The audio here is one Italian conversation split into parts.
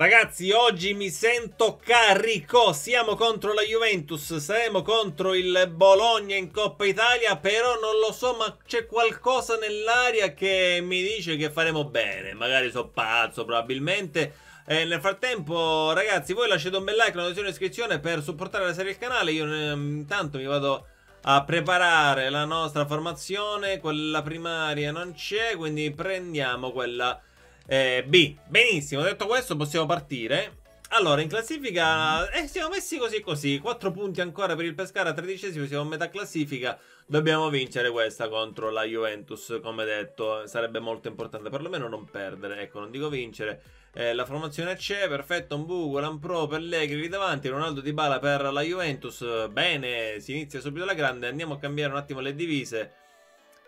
Ragazzi, oggi mi sento carico. Siamo contro la Juventus, saremo contro il Bologna in Coppa Italia, però non lo so, ma c'è qualcosa nell'aria che mi dice che faremo bene. Magari sono pazzo, probabilmente. Eh, nel frattempo, ragazzi, voi lasciate un bel like, una donazione iscrizione per supportare la serie e il canale. Io ehm, intanto mi vado a preparare la nostra formazione. Quella primaria non c'è, quindi prendiamo quella eh, B. Benissimo, detto questo possiamo partire. Allora, in classifica mm. eh, siamo messi così così, 4 punti ancora per il Pescara, tredicesimo, siamo a metà classifica, dobbiamo vincere questa contro la Juventus, come detto, sarebbe molto importante, perlomeno non perdere, ecco, non dico vincere. Eh, la formazione c'è, perfetto, un buco, Lampro, Pellegrini davanti, Ronaldo Di Bala per la Juventus, bene, si inizia subito la grande, andiamo a cambiare un attimo le divise.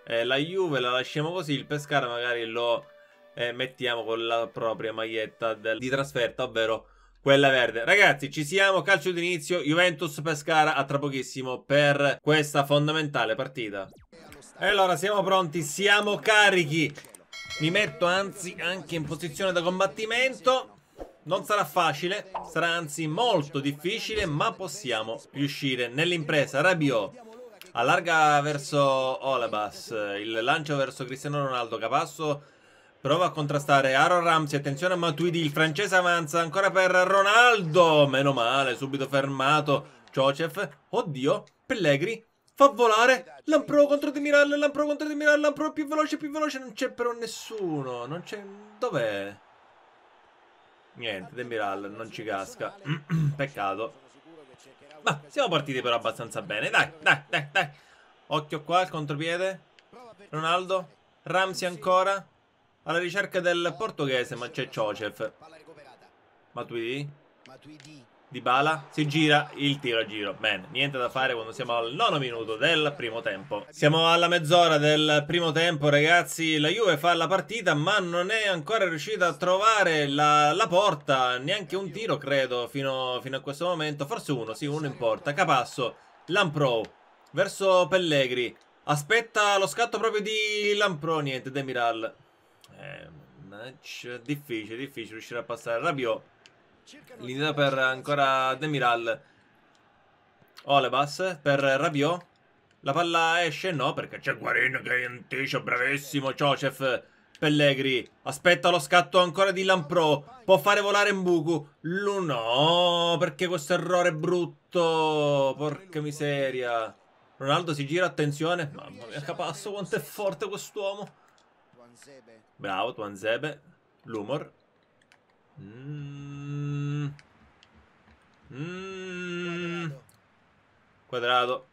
Eh, la Juve la lasciamo così, il Pescara magari lo e eh, mettiamo con la propria maglietta del... di trasferta, ovvero quella verde. Ragazzi, ci siamo, calcio d'inizio, Juventus-Pescara a tra pochissimo per questa fondamentale partita. E allora, siamo pronti, siamo carichi. Mi metto anzi anche in posizione da combattimento. Non sarà facile, sarà anzi molto difficile, ma possiamo riuscire nell'impresa. Rabio allarga verso Olebas, il lancio verso Cristiano Ronaldo, Capasso Prova a contrastare Aaron Ramsey, attenzione a Matuidi, il francese avanza ancora per Ronaldo, meno male, subito fermato, Ciocev, oddio, Pellegri, fa volare, Lampro contro Di Miral, Lampro contro Di Miral, Lampro più veloce, più veloce, non c'è però nessuno, non c'è, dov'è? Niente, De Miral non ci casca, peccato. Ma siamo partiti però abbastanza bene, dai, dai, dai, dai. Occhio qua, il contropiede, Ronaldo, Ramsey ancora, alla ricerca del portoghese, ma c'è Ciocev. Matuidi. Di Bala. Si gira il tiro a giro. Bene, niente da fare quando siamo al nono minuto del primo tempo. Siamo alla mezz'ora del primo tempo, ragazzi. La Juve fa la partita, ma non è ancora riuscita a trovare la, la porta. Neanche un tiro, credo, fino, fino, a questo momento. Forse uno, sì, uno in porta. Capasso. Lampro. Verso Pellegri. Aspetta lo scatto proprio di Lampro, niente, Demiral. Eh, match difficile, difficile riuscire a passare. Rabiot. Linea per ancora Demiral. Olebas per Rabiot. La palla esce, no, perché c'è Guarino che è anticipo, bravissimo, Ciocef. Pellegri, aspetta lo scatto ancora di Lampro, può fare volare Mbuku, no, perché questo errore è brutto, porca miseria. Ronaldo si gira, attenzione, mamma mia, capasso, quanto è forte quest'uomo. Bravo, Tuanzebe. L'umor. Mm. Mm. Quadrado.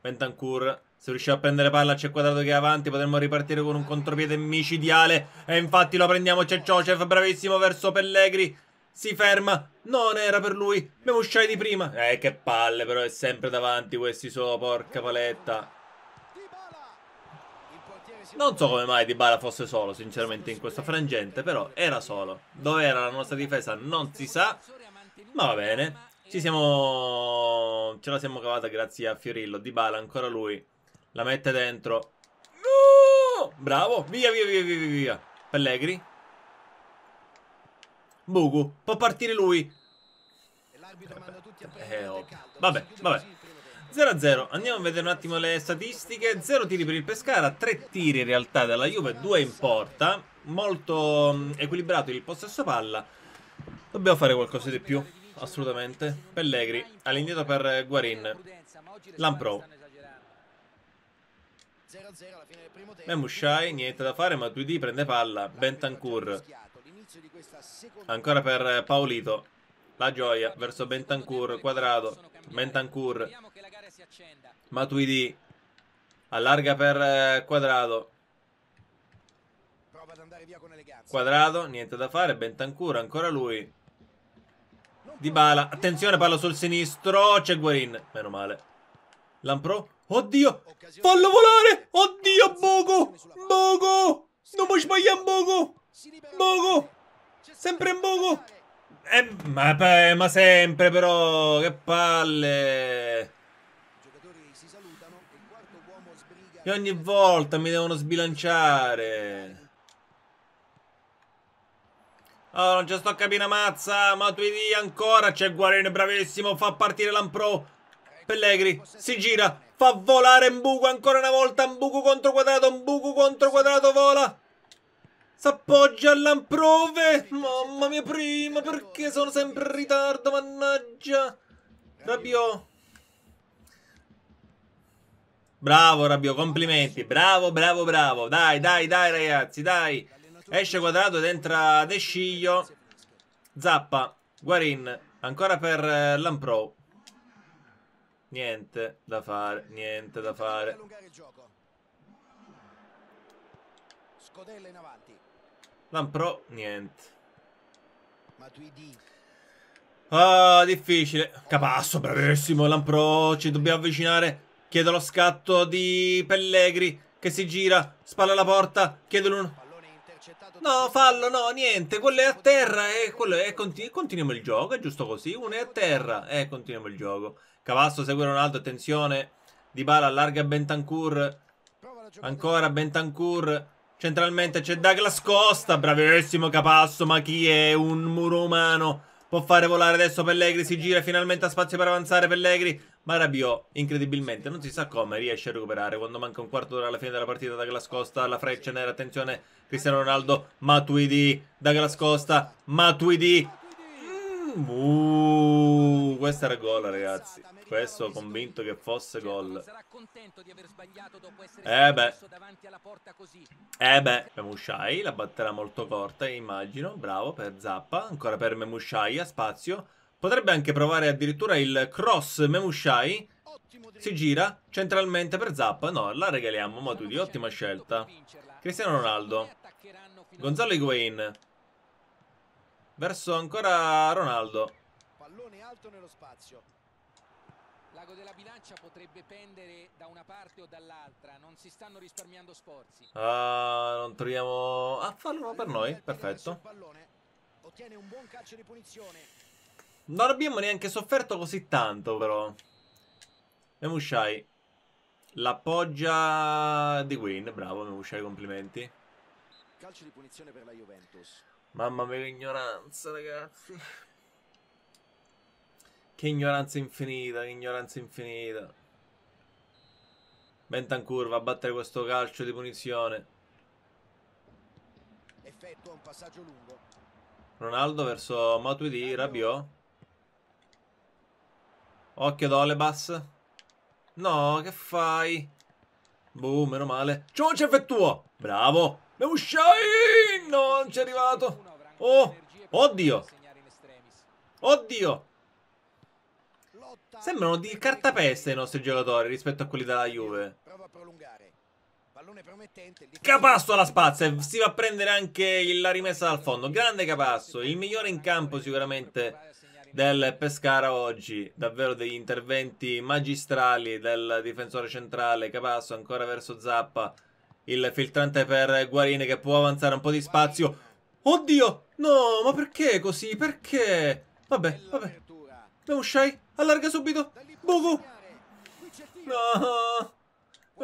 Bentancur. Se riusciamo a prendere palla c'è quadrato che è avanti. Potremmo ripartire con un contropiede micidiale. E infatti lo prendiamo. C'è Ciocev. Bravissimo verso Pellegri. Si ferma. Non era per lui. Abbiamo uscito di prima. Eh, che palle, però è sempre davanti questi solo. Porca paletta. Non so come mai Dybala fosse solo, sinceramente, in questo frangente, però era solo. Dove era la nostra difesa non si sa, ma va bene. Ci siamo... Ce la siamo cavata grazie a Fiorillo. Dybala, ancora lui. La mette dentro. No! Bravo! Via, via, via, via, via. Pellegri. Bugu. Può partire lui. Eh, oh. Vabbè, vabbè. 0-0, andiamo a vedere un attimo le statistiche, 0 tiri per il Pescara, 3 tiri in realtà dalla Juve, 2 in porta, molto mm, equilibrato il possesso palla, dobbiamo fare qualcosa di più, assolutamente, Pellegri, all'indietro per Guarin, Lampro, Memushai, niente da fare, ma 2D prende palla, Bentancur, ancora per Paolito, la gioia verso Bentancur, quadrato, Bentancur, Matuidi allarga per eh, Quadrado. Quadrato, niente da fare, Bentancura, ancora lui. Dybala, attenzione, palla sul sinistro, c'è Guarin, meno male. Lampro, oddio, fallo volare, oddio, Bogo, Bogo, non puoi sbagliare Bogo, Bogo, sempre in Bogo. Eh, ma, ma sempre però, che palle. E ogni volta mi devono sbilanciare. Oh, non ci sto a capendo mazza, ma tu idea ancora, c'è Guarino bravissimo, fa partire l'Ampro. Pellegri, si gira, fa volare Mbuco ancora una volta, Mbuco contro quadrato, Mbuco contro quadrato, vola. S'appoggia all'amprove! Mamma mia prima, perché sono sempre in ritardo, mannaggia! Rabiot, Bravo Rabio, complimenti. Bravo, bravo, bravo. Dai, dai, dai ragazzi, dai. Esce quadrato ed entra De Sciglio. Zappa, Guarin, ancora per eh, Lampro. Niente da fare, niente da fare. Lampro, niente. Ah, difficile. Capasso, bravissimo. Lampro, ci dobbiamo avvicinare Chiede lo scatto di Pellegri che si gira, spalla alla porta, chiede l'uno. No, fallo, no, niente, quello è a terra e eh, continu continuiamo il gioco, è giusto così, uno è a terra e eh, continuiamo il gioco. Cavasso segue Ronaldo, attenzione, Di Bala allarga Bentancur, ancora Bentancur, centralmente c'è Douglas Costa, bravissimo Capasso, ma chi è un muro umano? Può fare volare adesso Pellegri, si gira finalmente a spazio per avanzare Pellegri, ma Rabiot incredibilmente non si sa come riesce a recuperare quando manca un quarto d'ora alla fine della partita Douglas Costa, la freccia nera, attenzione Cristiano Ronaldo, Matuidi, Douglas Costa, Matuidi mm, Uh, questo era gol ragazzi Questo convinto che fosse certo, gol Eh beh Eh beh Memushai la batterà molto corta immagino Bravo per Zappa Ancora per Memushai a spazio Potrebbe anche provare addirittura il cross Memushai. Si gira centralmente per Zappa. No, la regaliamo. Matuidi, ottima scelta. Cristiano Ronaldo. Gonzalo Higuain. Verso ancora Ronaldo. Pallone alto nello spazio. L'ago della bilancia potrebbe pendere da una parte o dall'altra, non si stanno risparmiando sforzi. Ah, non troviamo... Ah, fallo per noi, perfetto. Ottiene un buon calcio di punizione. Non abbiamo neanche sofferto così tanto, però. Memushai. L'appoggia di Win, bravo Memushai, complimenti. Calcio di punizione per la Juventus. Mamma mia, che ignoranza, ragazzi. Che ignoranza infinita, che ignoranza infinita. Bentancur va a battere questo calcio di punizione. Effettua un passaggio lungo. Ronaldo verso Matuidi, Rabiot. Occhio Dolebas. No, che fai? Boh, meno male. Ciunce effettuo! Bravo! Beushai! No, non ci è arrivato. Oh, oddio. Oddio. Sembrano di cartapesta i nostri giocatori rispetto a quelli della Juve. Capasso alla spazza si va a prendere anche la rimessa dal fondo. Grande Capasso, il migliore in campo sicuramente del Pescara oggi, davvero degli interventi magistrali del difensore centrale Capasso ancora verso Zappa, il filtrante per Guarini che può avanzare un po' di spazio. Oddio! No, ma perché così? Perché? Vabbè, vabbè. Non Meushai, allarga subito. Bugu! No! Non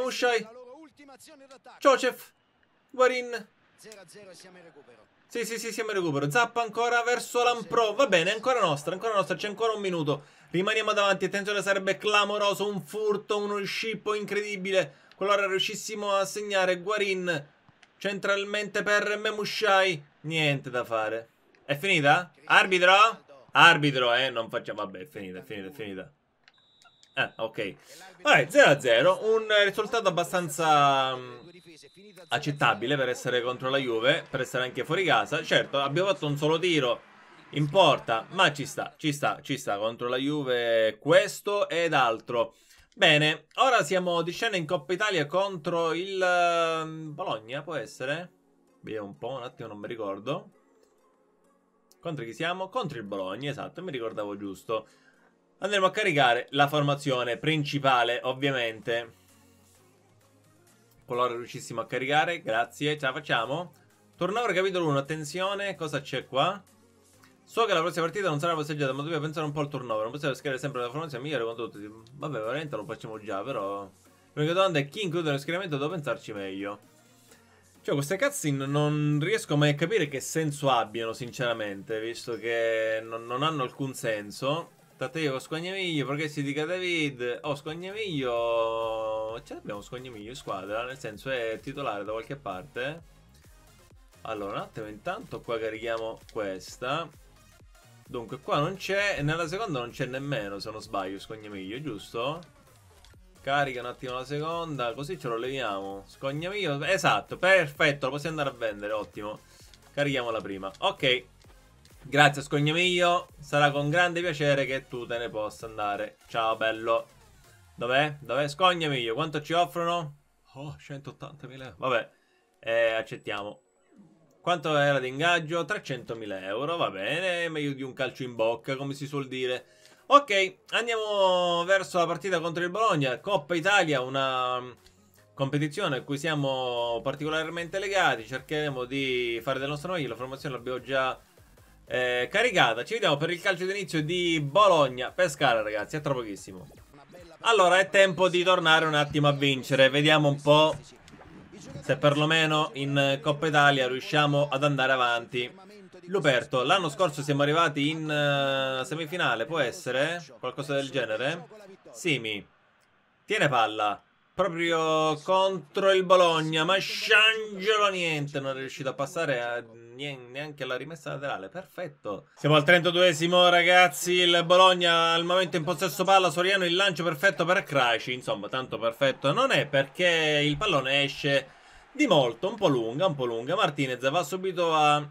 Meushai. Ciocef. Guarin. 0-0 siamo in recupero. Sì, sì, sì, siamo in recupero. Zappa ancora verso l'Ampro. Va bene, ancora nostra, ancora nostra. C'è ancora un minuto. Rimaniamo davanti. Attenzione, sarebbe clamoroso un furto, uno scippo incredibile. Qualora riuscissimo a segnare Guarin centralmente per Memushai. Niente da fare. È finita? Arbitro? Arbitro, eh, non facciamo... Vabbè, è finita, è finita, è finita. Ah, ok. Vabbè, 0-0. Un risultato abbastanza mm, accettabile per essere contro la Juve, per essere anche fuori casa. Certo, abbiamo fatto un solo tiro in porta, ma ci sta, ci sta, ci sta contro la Juve questo ed altro. Bene, ora siamo di scena in Coppa Italia contro il ehm, Bologna, può essere? Vediamo un po', un attimo non mi ricordo. Contro chi siamo? Contro il Bologna, esatto, mi ricordavo giusto. Andremo a caricare la formazione principale, ovviamente qualora riuscissimo a caricare. Grazie, ce la facciamo. Tornavo capitolo 1, attenzione, cosa c'è qua? So che la prossima partita non sarà passeggiata, ma dobbiamo pensare un po' al turnover. Non possiamo schierare sempre la formazione migliore con tutti. Vabbè, veramente lo facciamo già, però... L'unica domanda è chi include lo schieramento, devo pensarci meglio. Cioè, queste cutscene non riesco mai a capire che senso abbiano, sinceramente, visto che non, non hanno alcun senso. Tatevo Scognamiglio, si dica David. Oh, Scognamiglio. Ce l'abbiamo Scognamiglio in squadra, nel senso è titolare da qualche parte. Allora, un attimo, intanto qua carichiamo questa. Dunque, qua non c'è, e nella seconda non c'è nemmeno, se non sbaglio, Scognamiglio, giusto? Carica un attimo la seconda, così ce lo leviamo. Scognamiglio, esatto, perfetto, lo possiamo andare a vendere, ottimo. Carichiamo la prima. Ok. Grazie Scognamiglio, sarà con grande piacere che tu te ne possa andare. Ciao bello. Dov'è? Dov'è? Scognamiglio, quanto ci offrono? Oh, 180.000. Vabbè, eh, accettiamo. Quanto era di ingaggio? 300.000 euro, va bene, meglio di un calcio in bocca, come si suol dire. Ok, andiamo verso la partita contro il Bologna, Coppa Italia, una mm, competizione a cui siamo particolarmente legati, cercheremo di fare del nostro meglio, la formazione l'abbiamo già eh, caricata. Ci vediamo per il calcio d'inizio di Bologna-Pescara, ragazzi. è tra pochissimo. Allora, è tempo di tornare un attimo a vincere. Vediamo un po' se perlomeno in Coppa Italia riusciamo ad andare avanti. Luperto, l'anno scorso siamo arrivati in uh, semifinale, può essere? Qualcosa del genere? Simi, tiene palla proprio contro il Bologna, ma Sciangelo niente, non è riuscito a passare a, eh, neanche alla rimessa laterale, perfetto. Siamo al 32esimo ragazzi, il Bologna al momento in possesso palla, Soriano il lancio perfetto per Craci, insomma tanto perfetto non è perché il pallone esce di molto, un po' lunga, un po' lunga, Martinez va subito a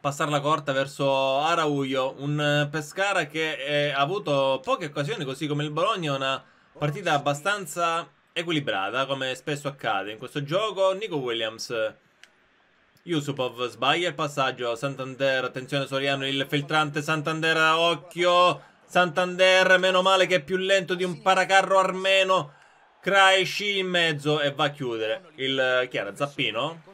passare la corta verso Araujo, un Pescara che eh, ha avuto poche occasioni così come il Bologna, una Partita abbastanza equilibrata, come spesso accade in questo gioco. Nico Williams, Yusupov sbaglia il passaggio, Santander, attenzione Soriano, il filtrante, Santander, occhio, Santander, meno male che è più lento di un paracarro armeno. Craici in mezzo e va a chiudere. Il, chi era? Zappino?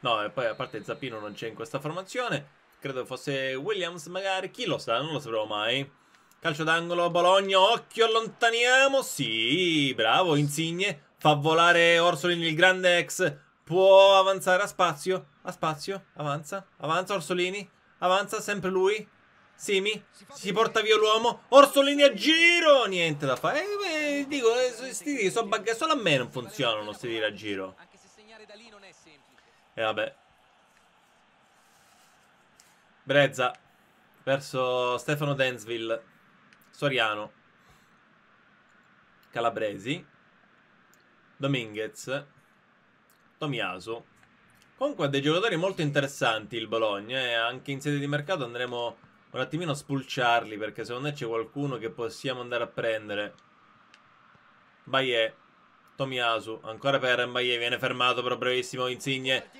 No, e poi a parte Zappino non c'è in questa formazione. Credo fosse Williams magari, chi lo sa, non lo sapremo mai. Calcio d'angolo, Bologna, occhio, allontaniamo. Sì, bravo, Insigne. Fa volare Orsolini, il grande ex. Può avanzare a spazio, a spazio, avanza, avanza Orsolini, avanza sempre lui. Simi, si porta via l'uomo, Orsolini a giro, niente da fare. Eh, eh, dico, sti tiri sono buggati, solo a me non funzionano sti tiri a giro. Anche eh, se segnare da lì non è semplice. E vabbè. Brezza, verso Stefano Densville. Soriano, Calabresi, Dominguez, Tomiaso. Comunque ha dei giocatori molto interessanti il Bologna e eh, anche in sede di mercato andremo un attimino a spulciarli perché secondo me c'è qualcuno che possiamo andare a prendere. Baie. Tomiasu, ancora per Mbaye, viene fermato però brevissimo Insigne.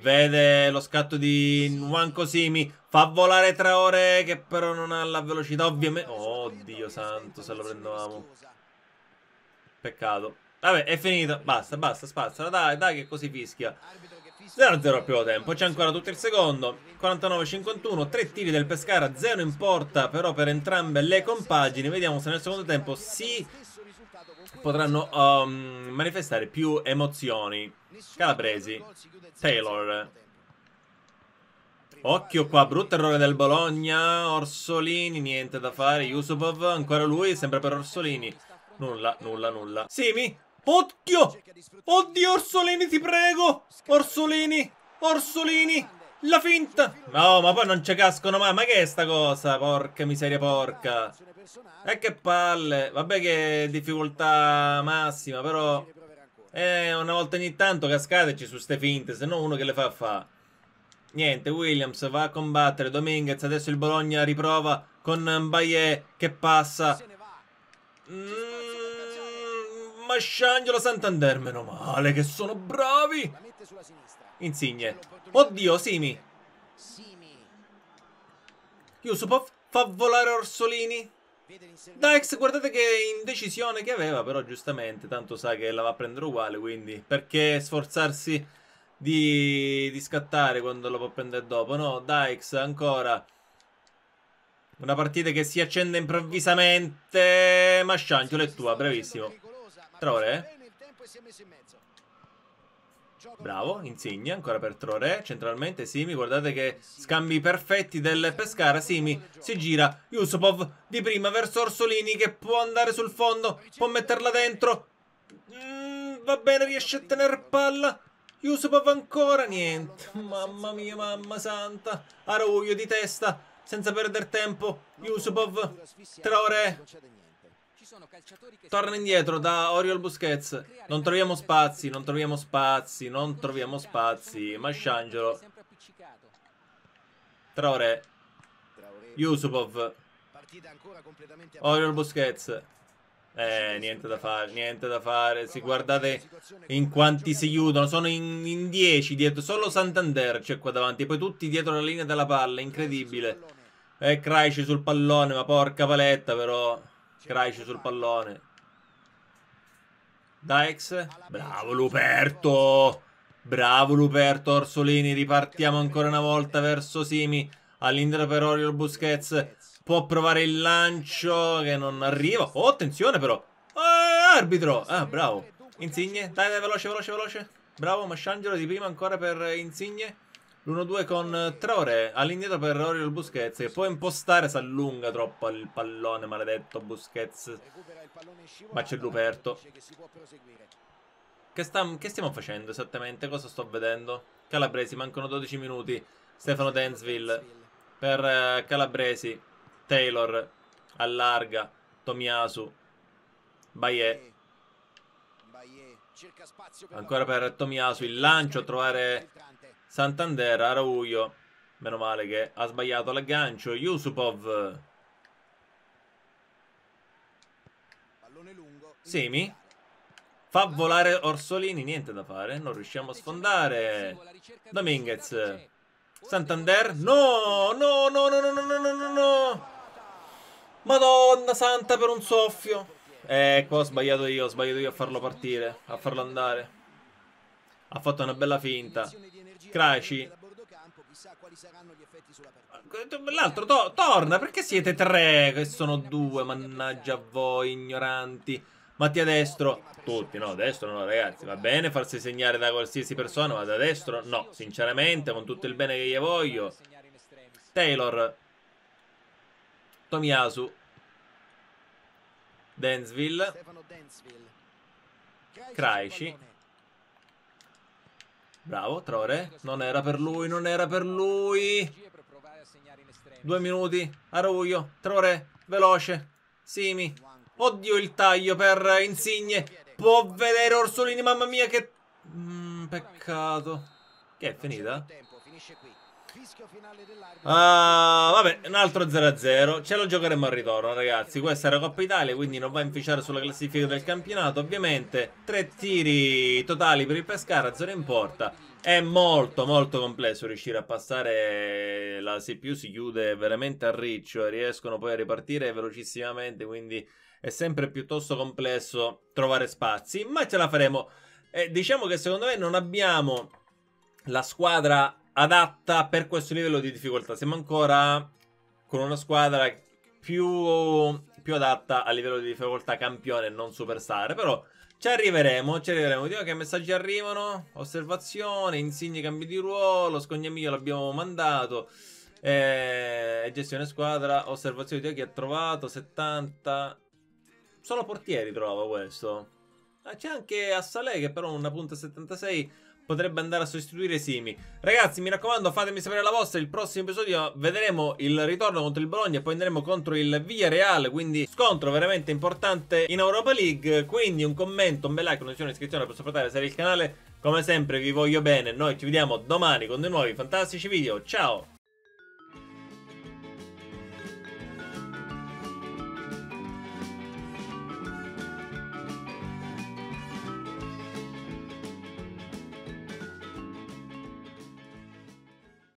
Vede lo scatto di Nwanko Simi, fa volare Traore che però non ha la velocità ovviamente. Oddio santo se lo prendevamo. Peccato. Vabbè, è finita. Basta, basta, spazzala. Dai, dai, che così fischia. 0-0 al primo tempo. C'è ancora tutto il secondo. 49-51. 3 tiri del Pescara, 0 in porta, però per entrambe le compagini. Vediamo se nel secondo tempo si potranno um, manifestare più emozioni. Calabresi, Taylor. Occhio qua, brutto errore del Bologna, Orsolini, niente da fare, Yusupov, ancora lui, sempre per Orsolini. Nulla, nulla, nulla. Simi, occhio! Oddio Orsolini, ti prego! Orsolini, Orsolini! La finta! No, ma poi non ci cascono mai. Ma che è sta cosa? Porca miseria, porca. E che palle. Vabbè che difficoltà massima, però... Eh, una volta ogni tanto cascateci su ste finte, se no uno che le fa fa. Niente, Williams va a combattere, Dominguez, adesso il Bologna riprova con Baye che passa. Mm, Masciangelo Santander, meno male che sono bravi. Insigne. Oddio, Simi. Yusupov fa volare Orsolini. Dax, guardate che indecisione che aveva, però giustamente, tanto sa che la va a prendere uguale, quindi perché sforzarsi di, di scattare quando la può prendere dopo? No, Dax ancora... Una partita che si accende improvvisamente. ma Masciangiolo è tua, bravissimo. Tra ore, Traoré. Eh? Bravo, Insigne, ancora per Troré, centralmente Simi, guardate che scambi perfetti del Pescara, Simi si gira, Yusupov di prima verso Orsolini che può andare sul fondo, può metterla dentro, mm, va bene, riesce a tenere palla, Yusupov ancora, niente, mamma mia, mamma santa, Araujo di testa, senza perdere tempo, Yusupov, Traoré, Torna indietro da Oriol Busquets. Non troviamo spazi, non troviamo spazi, non troviamo spazi. Masciangelo. Traore. Yusupov. Oriol Busquets. Eh, niente da fare, niente da fare. Si guardate in quanti si chiudono. Sono in 10 dietro. Solo Santander c'è qua davanti. Poi tutti dietro la linea della palla. Incredibile. E eh, Krajci sul pallone, ma porca paletta però. Kraic sul pallone. Daex. Bravo Luperto. Bravo Luperto. Orsolini. Ripartiamo ancora una volta verso Simi. All'indietro per Oriol Busquets. Può provare il lancio che non arriva. Oh, attenzione però. Ah, arbitro. Ah, bravo. Insigne. Dai, dai, veloce, veloce, veloce. Bravo, Masciangelo di prima ancora per Insigne. L'1-2 con Traoré, all'indietro per Oriol Busquets, che può impostare, si allunga troppo il pallone, maledetto Busquets. Ma c'è Luperto. Che, sta, che, stiamo facendo esattamente? Cosa sto vedendo? Calabresi, mancano 12 minuti. Stefano Densville per eh, Calabresi. Taylor allarga. Tomiasu. Baie. Ancora per Tomiasu, il lancio a trovare Santander, Araujo. Meno male che ha sbagliato l'aggancio. Yusupov. Semi. Fa volare Orsolini, niente da fare. Non riusciamo a sfondare. Dominguez. Santander. No, no, no, no, no, no, no, no, no. Madonna santa per un soffio. Ecco, ho sbagliato io, ho sbagliato io a farlo partire, a farlo andare. Ha fatto una bella finta. Craci. L'altro to torna, perché siete tre che sono due, mannaggia voi, ignoranti. Mattia destro, tutti, no, destro no ragazzi, va bene farsi segnare da qualsiasi persona, ma da destro no, sinceramente, con tutto il bene che gli voglio. Taylor, Tomiasu, Densville, Craici. Bravo, Traoré. Non era per lui, non era per lui. Due minuti. Araujo, Traoré, veloce. Simi. Oddio il taglio per Insigne. Può vedere Orsolini, mamma mia che... Mm, peccato. Che è finita? Finisce qui. Ah, vabbè, un altro 0-0. Ce lo giocheremo al ritorno, ragazzi. Questa era Coppa Italia, quindi non va a inficiare sulla classifica del campionato. Ovviamente, tre tiri totali per il Pescara, zero in porta. È molto, molto complesso riuscire a passare la CPU. Si chiude veramente a riccio e riescono poi a ripartire velocissimamente. Quindi è sempre piuttosto complesso trovare spazi, ma ce la faremo. Eh, diciamo che secondo me non abbiamo la squadra adatta per questo livello di difficoltà. Siamo ancora con una squadra più, più adatta a livello di difficoltà campione, e non superstar, però... Ci arriveremo, ci arriveremo. Vediamo che messaggi arrivano. Osservazione, insigni, cambi di ruolo, scognamiglio l'abbiamo mandato. Eh, gestione squadra, osservazione di chi ha trovato, 70. Solo portieri trova questo. Ah, C'è anche Assale che però una punta 76 potrebbe andare a sostituire Simi. Ragazzi, mi raccomando, fatemi sapere la vostra. Il prossimo episodio vedremo il ritorno contro il Bologna e poi andremo contro il Villarreal, quindi scontro veramente importante in Europa League. Quindi un commento, un bel like, un'azione, un'iscrizione per supportare sarà il canale. Come sempre vi voglio bene, noi ci vediamo domani con dei nuovi fantastici video. Ciao!